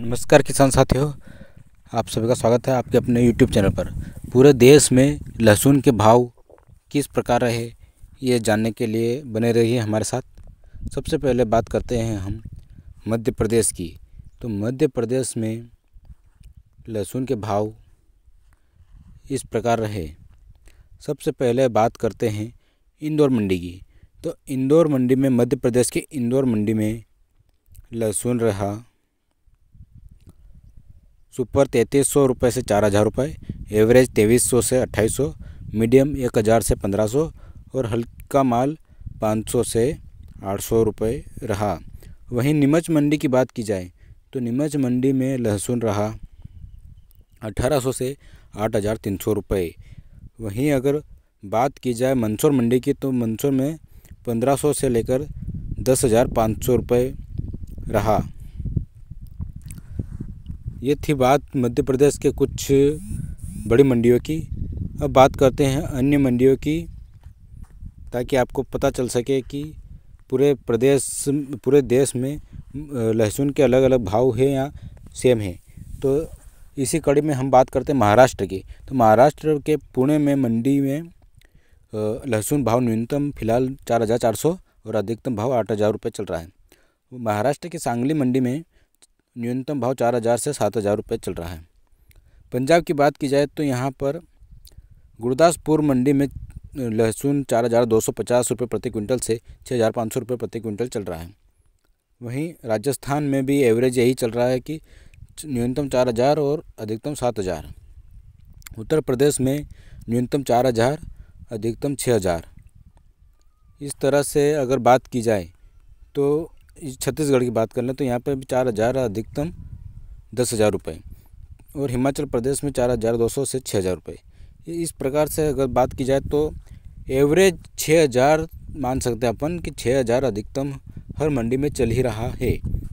नमस्कार किसान साथियों आप सभी का स्वागत है आपके अपने यूट्यूब चैनल पर पूरे देश में लहसुन के भाव किस प्रकार रहे ये जानने के लिए बने रहिए हमारे साथ सबसे पहले बात करते हैं हम मध्य प्रदेश की तो मध्य प्रदेश में लहसुन के भाव इस प्रकार रहे सबसे पहले बात करते हैं इंदौर मंडी की तो इंदौर मंडी में मध्य प्रदेश के इंदौर मंडी में लहसुन रहा सुपर तैंतीस सौ रुपये से चार हज़ार रुपये एवरेज तेईस सौ से अट्ठाईस सौ मीडियम एक हज़ार से पंद्रह सौ और हल्का माल पाँच सौ से आठ सौ रुपये रहा वहीं नीमच मंडी की बात की जाए तो नीमच मंडी में लहसुन रहा अठारह सौ से आठ हज़ार तीन सौ रुपये वहीं अगर बात की जाए मंदसौर मंडी की तो मंदसौर में पंद्रह सौ से लेकर दस हज़ार पाँच सौ रुपये रहा ये थी बात मध्य प्रदेश के कुछ बड़ी मंडियों की अब बात करते हैं अन्य मंडियों की ताकि आपको पता चल सके कि पूरे प्रदेश पूरे देश में लहसुन के अलग अलग भाव हैं या सेम हैं तो इसी कड़ी में हम बात करते हैं महाराष्ट्र की तो महाराष्ट्र के पुणे में मंडी में लहसुन भाव न्यूनतम फिलहाल चार हज़ार चार सौ और अधिकतम भाव आठ हज़ार रुपये चल रहा है महाराष्ट्र की सांगली मंडी में न्यूनतम भाव चार हज़ार से सात हज़ार रुपये चल रहा है पंजाब की बात की जाए तो यहाँ पर गुरदासपुर मंडी में लहसुन चार हज़ार दो सौ पचास रुपये प्रति क्विंटल से छः हज़ार पाँच सौ रुपये प्रति क्विंटल चल रहा है वहीं राजस्थान में भी एवरेज यही चल रहा है कि न्यूनतम चार हज़ार और अधिकतम सात हज़ार उत्तर प्रदेश में न्यूनतम चार हज़ार अधिकतम छः हज़ार इस तरह से अगर बात की जाए तो छत्तीसगढ़ की बात कर लें तो यहाँ पर चार हज़ार अधिकतम दस हज़ार रुपये और हिमाचल प्रदेश में चार हज़ार दो सौ से छः हज़ार रुपये इस प्रकार से अगर बात की जाए तो एवरेज छः हज़ार मान सकते हैं अपन कि छः हज़ार अधिकतम हर मंडी में चल ही रहा है